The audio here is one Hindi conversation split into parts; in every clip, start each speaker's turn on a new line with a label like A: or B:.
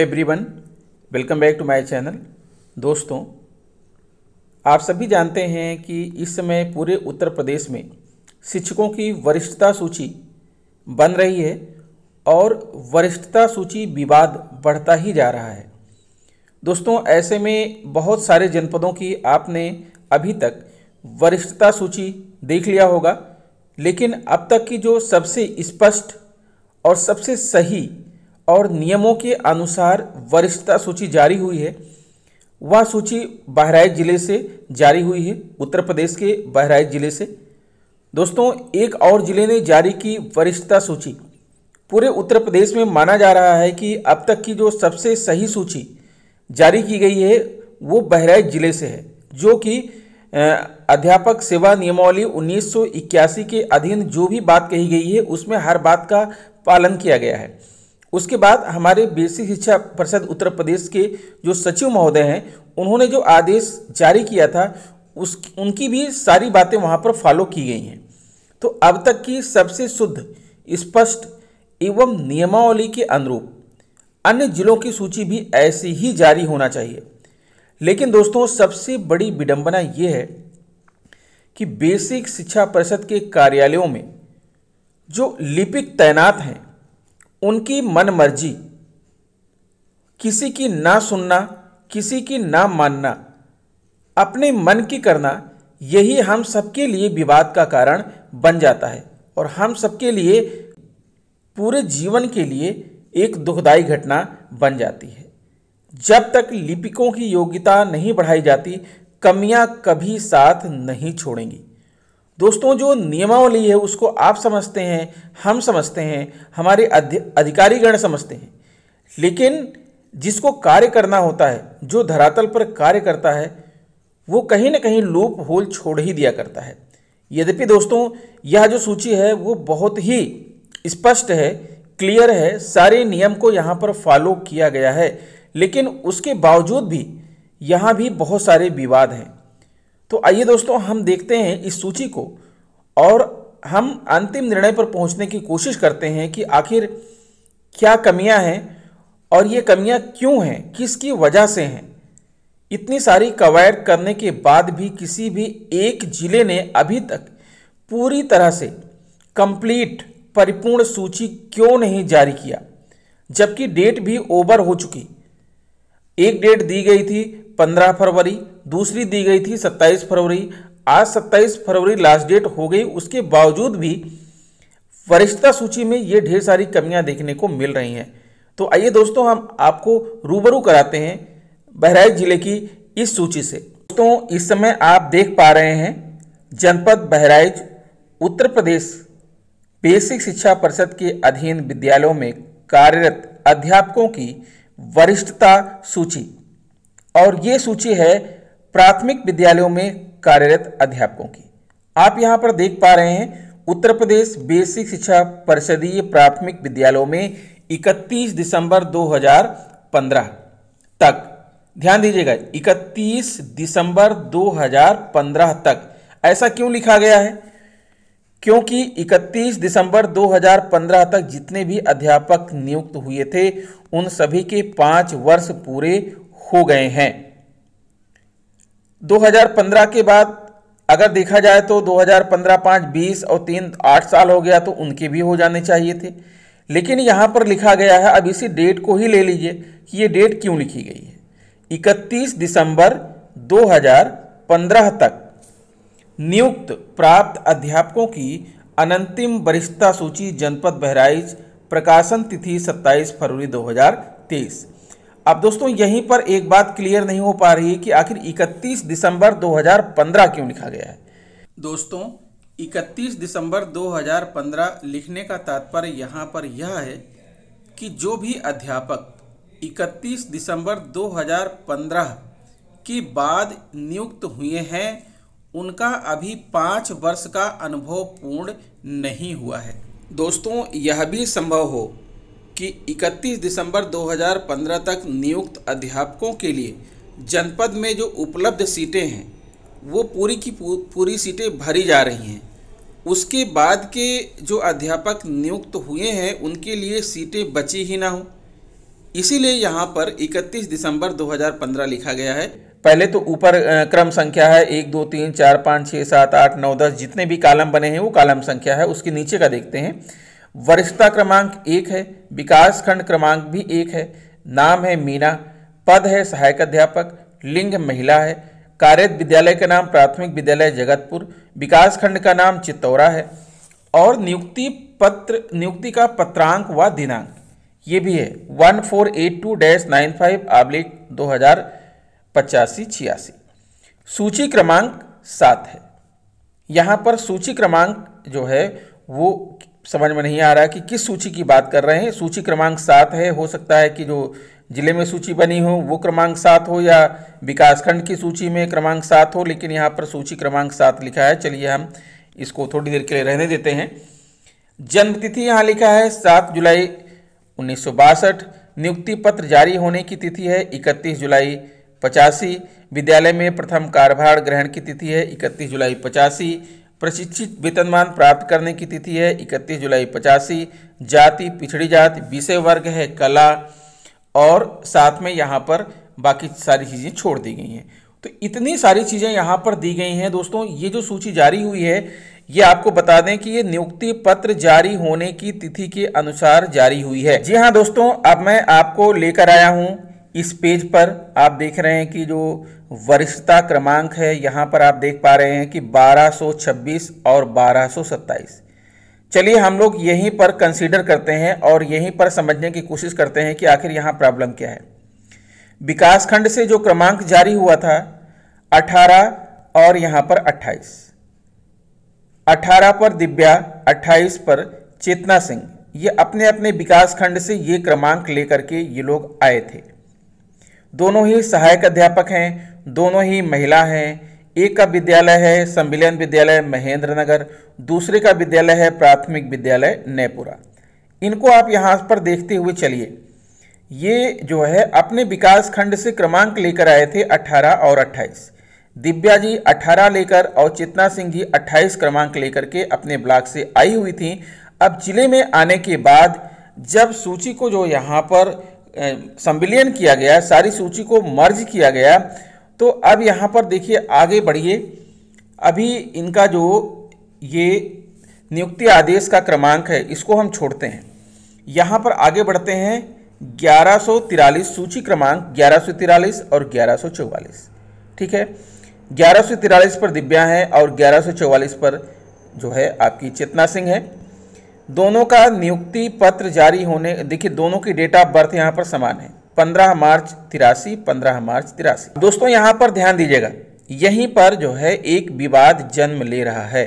A: every everyone welcome back to my channel दोस्तों आप सभी जानते हैं कि इस समय पूरे उत्तर प्रदेश में शिक्षकों की वरिष्ठता सूची बन रही है और वरिष्ठता सूची विवाद बढ़ता ही जा रहा है दोस्तों ऐसे में बहुत सारे जनपदों की आपने अभी तक वरिष्ठता सूची देख लिया होगा लेकिन अब तक की जो सबसे स्पष्ट और सबसे सही और नियमों के अनुसार वरिष्ठता सूची जारी हुई है वह सूची बहराइच ज़िले से जारी हुई है उत्तर प्रदेश के बहराइच ज़िले से दोस्तों एक और ज़िले ने जारी की वरिष्ठता सूची पूरे उत्तर प्रदेश में माना जा रहा है कि अब तक की जो सबसे सही सूची जारी की गई है वो बहराइच ज़िले से है जो कि अध्यापक सेवा नियमावली 1981 के अधीन जो भी बात कही गई है उसमें हर बात का पालन किया गया है उसके बाद हमारे बेसिक शिक्षा परिषद उत्तर प्रदेश के जो सचिव महोदय हैं उन्होंने जो आदेश जारी किया था उस उनकी भी सारी बातें वहाँ पर फॉलो की गई हैं तो अब तक की सबसे शुद्ध स्पष्ट एवं नियमावली के अनुरूप अन्य जिलों की सूची भी ऐसे ही जारी होना चाहिए लेकिन दोस्तों सबसे बड़ी विडंबना ये है कि बेसिक शिक्षा परिषद के कार्यालयों में जो लिपिक तैनात हैं उनकी मन मर्जी किसी की ना सुनना किसी की ना मानना अपने मन की करना यही हम सबके लिए विवाद का कारण बन जाता है और हम सबके लिए पूरे जीवन के लिए एक दुखदायी घटना बन जाती है जब तक लिपिकों की योग्यता नहीं बढ़ाई जाती कमियां कभी साथ नहीं छोड़ेंगी दोस्तों जो नियमावली है उसको आप समझते हैं हम समझते हैं हमारे अधिकारीगण समझते हैं लेकिन जिसको कार्य करना होता है जो धरातल पर कार्य करता है वो कहीं ना कहीं लूप होल छोड़ ही दिया करता है यद्यपि दोस्तों यह जो सूची है वो बहुत ही स्पष्ट है क्लियर है सारे नियम को यहाँ पर फॉलो किया गया है लेकिन उसके बावजूद भी यहाँ भी बहुत सारे विवाद हैं तो आइए दोस्तों हम देखते हैं इस सूची को और हम अंतिम निर्णय पर पहुंचने की कोशिश करते हैं कि आखिर क्या कमियां हैं और ये कमियां क्यों हैं किसकी वजह से हैं इतनी सारी कवायद करने के बाद भी किसी भी एक जिले ने अभी तक पूरी तरह से कंप्लीट परिपूर्ण सूची क्यों नहीं जारी किया जबकि डेट भी ओवर हो चुकी एक डेट दी गई थी 15 फरवरी दूसरी दी गई थी 27 फरवरी आज 27 फरवरी लास्ट डेट हो गई उसके बावजूद भी वरिष्ठता सूची में ये ढेर सारी कमियां देखने को मिल रही हैं तो आइए दोस्तों हम आपको रूबरू कराते हैं बहराइच जिले की इस सूची से दोस्तों इस समय आप देख पा रहे हैं जनपद बहराइच उत्तर प्रदेश बेसिक शिक्षा परिषद के अधीन विद्यालयों में कार्यरत अध्यापकों की वरिष्ठता सूची और ये सूची है प्राथमिक विद्यालयों में कार्यरत अध्यापकों की आप यहां पर देख पा रहे हैं उत्तर प्रदेश बेसिक शिक्षा परिषदीय प्राथमिक विद्यालयों में 31 दिसंबर 2015 तक ध्यान दीजिएगा 31 दिसंबर 2015 तक ऐसा क्यों लिखा गया है क्योंकि 31 दिसंबर 2015 तक जितने भी अध्यापक नियुक्त हुए थे उन सभी के पांच वर्ष पूरे हो गए हैं 2015 के बाद अगर देखा जाए तो 2015 5 20 और तीन आठ साल हो गया तो उनके भी हो जाने चाहिए थे लेकिन यहां पर लिखा गया है अब इसी डेट को ही ले लीजिए कि ये डेट क्यों लिखी गई है 31 दिसंबर 2015 तक नियुक्त प्राप्त अध्यापकों की अनंतिम वरिष्ठता सूची जनपद बहराइच प्रकाशन तिथि 27 फरवरी 2023 अब दोस्तों यहीं पर एक बात क्लियर नहीं हो पा रही कि आखिर 31 दिसंबर 2015 क्यों लिखा गया है दोस्तों 31 दिसंबर 2015 लिखने का तात्पर्य यहाँ पर यह है कि जो भी अध्यापक 31 दिसंबर 2015 के बाद नियुक्त हुए हैं उनका अभी पाँच वर्ष का अनुभव पूर्ण नहीं हुआ है दोस्तों यह भी संभव हो कि 31 दिसंबर 2015 तक नियुक्त अध्यापकों के लिए जनपद में जो उपलब्ध सीटें हैं वो पूरी की पूरी सीटें भरी जा रही हैं उसके बाद के जो अध्यापक नियुक्त हुए हैं उनके लिए सीटें बची ही ना हो इसीलिए यहाँ पर 31 दिसंबर 2015 लिखा गया है पहले तो ऊपर क्रम संख्या है एक दो तीन चार पाँच छः सात आठ नौ दस जितने भी कालम बने हैं वो कालम संख्या है उसके नीचे का देखते हैं वरिष्ठता क्रमांक एक है विकास खंड क्रमांक भी एक है नाम है मीना पद है सहायक अध्यापक लिंग महिला है कार्य विद्यालय का नाम प्राथमिक विद्यालय जगतपुर विकास खंड का नाम चित्तौरा है और नियुक्ति पत्र नियुक्ति का पत्रांक व दिनांक ये भी है one four eight two dash nine five आबलिक दो हजार पचासी छियासी सूची क्रमांक सात है यहाँ पर सूची क्रमांक जो है वो समझ में नहीं आ रहा कि किस सूची की बात कर रहे हैं सूची क्रमांक सात है हो सकता है कि जो जिले में सूची बनी हो वो क्रमांक सात हो या विकासखंड की सूची में क्रमांक सात हो लेकिन यहाँ पर सूची क्रमांक सात लिखा है चलिए हम इसको थोड़ी देर के लिए रहने देते हैं जन्मतिथि यहाँ लिखा है सात जुलाई उन्नीस नियुक्ति पत्र जारी होने की तिथि है इकतीस जुलाई पचासी विद्यालय में प्रथम कार्यभार ग्रहण की तिथि है इकतीस जुलाई पचासी प्रशिक्षित वेतनमान प्राप्त करने की तिथि है इकतीस जुलाई पचासी जाति पिछड़ी जाति विषय वर्ग है कला और साथ में यहाँ पर बाकी सारी चीज़ें छोड़ दी गई हैं तो इतनी सारी चीज़ें यहाँ पर दी गई हैं दोस्तों ये जो सूची जारी हुई है ये आपको बता दें कि ये नियुक्ति पत्र जारी होने की तिथि के अनुसार जारी हुई है जी हाँ दोस्तों अब मैं आपको लेकर आया हूँ इस पेज पर आप देख रहे हैं कि जो वरिष्ठता क्रमांक है यहाँ पर आप देख पा रहे हैं कि 1226 और 1227 चलिए हम लोग यहीं पर कंसीडर करते हैं और यहीं पर समझने की कोशिश करते हैं कि आखिर यहाँ प्रॉब्लम क्या है विकास खंड से जो क्रमांक जारी हुआ था 18 और यहाँ पर 28 18 पर दिव्या 28 पर चेतना सिंह ये अपने अपने विकास खंड से ये क्रमांक लेकर के ये लोग आए थे दोनों ही सहायक अध्यापक हैं दोनों ही महिला हैं एक का विद्यालय है सम्मिलन विद्यालय महेंद्र नगर दूसरे का विद्यालय है प्राथमिक विद्यालय नयपुरा इनको आप यहाँ पर देखते हुए चलिए ये जो है अपने विकास खंड से क्रमांक लेकर आए थे 18 और 28 दिव्या जी 18 लेकर और चेतना सिंह जी 28 क्रमांक लेकर के अपने ब्लॉक से आई हुई थी अब जिले में आने के बाद जब सूची को जो यहाँ पर संविलियन किया गया सारी सूची को मर्ज किया गया तो अब यहाँ पर देखिए आगे बढ़िए अभी इनका जो ये नियुक्ति आदेश का क्रमांक है इसको हम छोड़ते हैं यहाँ पर आगे बढ़ते हैं ग्यारह सूची क्रमांक ग्यारह और ग्यारह ठीक है ग्यारह पर दिव्या है और ग्यारह पर जो है आपकी चेतना सिंह है दोनों का नियुक्ति पत्र जारी होने देखिए दोनों की डेट ऑफ बर्थ यहाँ पर समान है पंद्रह मार्च तिरासी पंद्रह मार्च तिरासी दोस्तों यहाँ पर ध्यान दीजिएगा यहीं पर जो है एक विवाद जन्म ले रहा है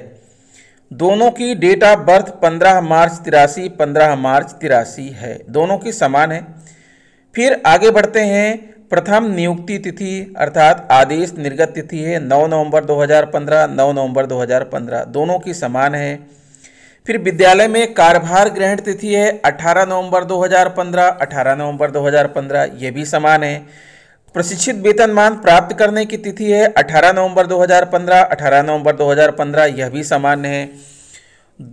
A: दोनों की डेट ऑफ बर्थ 15 मार्च तिरासी 15 मार्च तिरासी है दोनों की समान है फिर आगे बढ़ते हैं प्रथम नियुक्ति तिथि अर्थात आदेश निर्गत तिथि है 9 नवंबर 2015 9 नवंबर 2015 दोनों की समान है फिर विद्यालय में कारभार ग्रहण तिथि है 18 नवंबर 2015 18 नवंबर 2015 ये भी समान है प्रशिक्षित वेतनमान प्राप्त करने की तिथि है 18 नवंबर 2015 18 नवंबर 2015 यह भी सामान्य है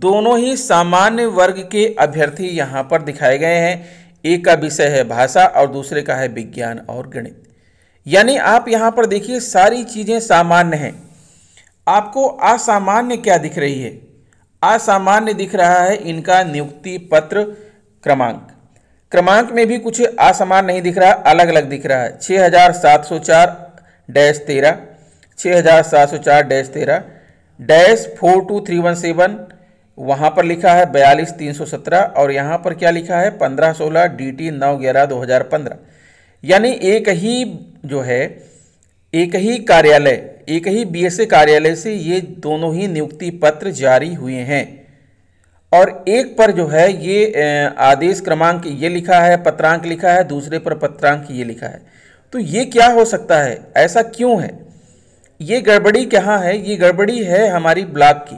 A: दोनों ही सामान्य वर्ग के अभ्यर्थी यहाँ पर दिखाए गए हैं एक का विषय है भाषा और दूसरे का है विज्ञान और गणित यानी आप यहाँ पर देखिए सारी चीज़ें सामान्य हैं आपको असामान्य क्या दिख रही है असामान्य दिख रहा है इनका नियुक्ति पत्र क्रमांक क्रमांक में भी कुछ असामान नहीं दिख रहा अलग अलग दिख रहा है छः हज़ार सात सौ चार डैश तेरह छः हज़ार सात सौ चार डैश तेरह dash four two three one seven वहाँ पर लिखा है बयालीस तीन सौ सत्रह और यहाँ पर क्या लिखा है पंद्रह सोलह डी टी नौ ग्यारह दो हज़ार पंद्रह यानी एक ही जो है एक ही कार्यालय एक ही बीएसए कार्यालय से ये दोनों ही नियुक्ति पत्र जारी हुए हैं और एक पर जो है ये आदेश क्रमांक ये लिखा है पत्रांक लिखा है दूसरे पर पत्रांक ये लिखा है तो ये क्या हो सकता है ऐसा क्यों है ये गड़बड़ी कहाँ है ये गड़बड़ी है हमारी ब्लॉक की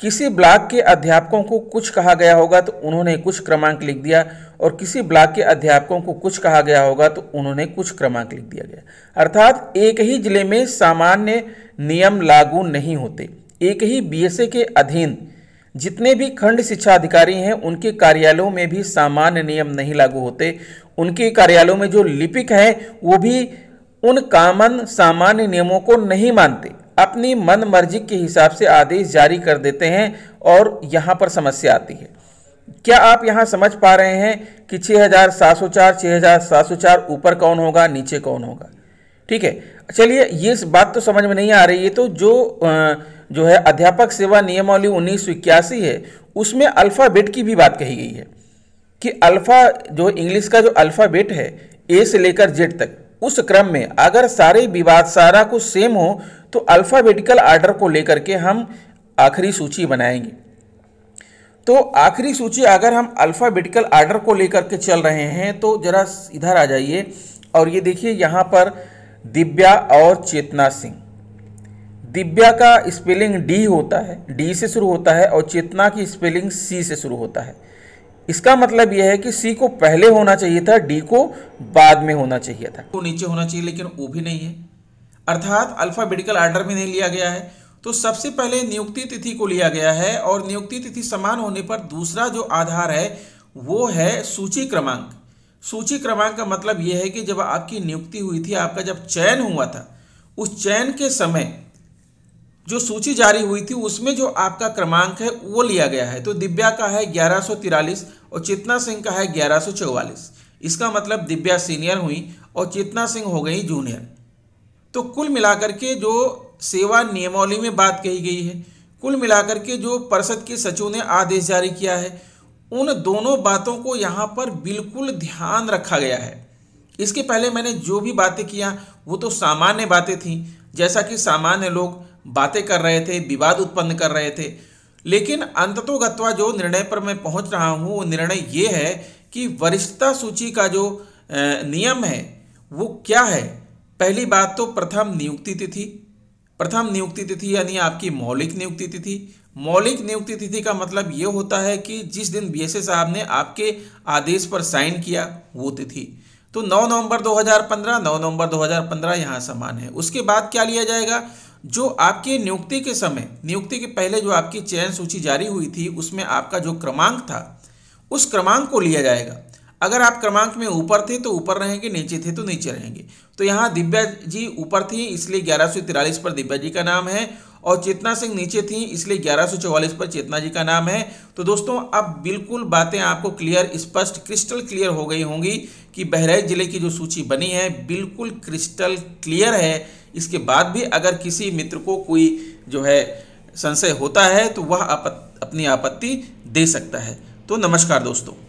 A: किसी ब्लॉक के अध्यापकों को कुछ कहा गया होगा तो उन्होंने कुछ क्रमांक लिख दिया और किसी ब्लॉक के अध्यापकों को कुछ कहा गया होगा तो उन्होंने कुछ क्रमांक लिख दिया गया अर्थात एक ही जिले में सामान्य नियम लागू नहीं होते एक ही बीएसए के अधीन जितने भी खंड शिक्षा अधिकारी हैं उनके कार्यालयों में भी सामान्य नियम नहीं लागू होते उनके कार्यालयों में जो लिपिक हैं वो भी उन कामन सामान्य नियमों को नहीं मानते अपनी मन मर्जी के हिसाब से आदेश जारी कर देते हैं और यहाँ पर समस्या आती है क्या आप यहां समझ पा रहे हैं कि 6704 6704 ऊपर कौन होगा नीचे कौन होगा ठीक है चलिए ये बात तो समझ में नहीं आ रही है तो जो जो है अध्यापक सेवा नियमावली उन्नीस है उसमें अल्फ़ाबेट की भी बात कही गई है कि अल्फ़ा जो इंग्लिश का जो अल्फ़ाबेट है ए से लेकर जेड तक उस क्रम में अगर सारे विवाद सारा कुछ सेम हो तो अल्फ़ाबेटिकल आर्डर को लेकर के हम आखिरी सूची बनाएंगे तो आखिरी सूची अगर हम अल्फ़ाबेटिकल आर्डर को लेकर के चल रहे हैं तो ज़रा इधर आ जाइए और ये देखिए यहाँ पर दिव्या और चेतना सिंह दिव्या का स्पेलिंग डी होता है डी से शुरू होता है और चेतना की स्पेलिंग सी से शुरू होता है इसका मतलब यह है कि सी को पहले होना चाहिए था डी को बाद में होना चाहिए था तो नीचे होना चाहिए लेकिन वो भी नहीं है अर्थात अल्फ़ाबेटिकल आर्डर में नहीं लिया गया है तो सबसे पहले नियुक्ति तिथि को लिया गया है और नियुक्ति तिथि समान होने पर दूसरा जो आधार है वो है सूची क्रमांक सूची क्रमांक का मतलब यह है कि जब आपकी नियुक्ति हुई थी आपका जब चयन हुआ था उस चयन के समय जो सूची जारी हुई थी उसमें जो आपका क्रमांक है वो लिया गया है तो दिव्या का है ग्यारह और चेतना सिंह का है ग्यारह इसका मतलब दिव्या सीनियर हुई और चेतना सिंह हो गई जूनियर तो कुल मिलाकर के जो सेवा नियमावली में बात कही गई है कुल मिलाकर के जो परिषद के सचिव ने आदेश जारी किया है उन दोनों बातों को यहाँ पर बिल्कुल ध्यान रखा गया है इसके पहले मैंने जो भी बातें किया वो तो सामान्य बातें थी जैसा कि सामान्य लोग बातें कर रहे थे विवाद उत्पन्न कर रहे थे लेकिन अंततोगत्वा जो निर्णय पर मैं पहुंच रहा हूं वो निर्णय ये है कि वरिष्ठता सूची का जो नियम है वो क्या है पहली बात तो प्रथम नियुक्ति तिथि प्रथम नियुक्ति तिथि यानी आपकी मौलिक नियुक्ति तिथि मौलिक नियुक्ति तिथि का मतलब ये होता है कि जिस दिन बीएसए साहब ने आपके आदेश पर साइन किया वो तिथि तो 9 नवंबर 2015 9 नवंबर 2015 यहाँ समान है उसके बाद क्या लिया जाएगा जो आपके नियुक्ति के समय नियुक्ति के पहले जो आपकी चयन सूची जारी हुई थी उसमें आपका जो क्रमांक था उस क्रमांक को लिया जाएगा अगर आप क्रमांक में ऊपर थे तो ऊपर रहेंगे नीचे थे तो नीचे रहेंगे तो यहाँ दिव्या जी ऊपर थी इसलिए ग्यारह पर दिव्या जी का नाम है और चेतना सिंह नीचे थी इसलिए 1144 पर चेतना जी का नाम है तो दोस्तों अब बिल्कुल बातें आपको क्लियर स्पष्ट क्रिस्टल क्लियर हो गई होंगी कि बहराइच ज़िले की जो सूची बनी है बिल्कुल क्रिस्टल क्लियर है इसके बाद भी अगर किसी मित्र को कोई जो है संशय होता है तो वह आपत, अपनी आपत्ति दे सकता है तो नमस्कार दोस्तों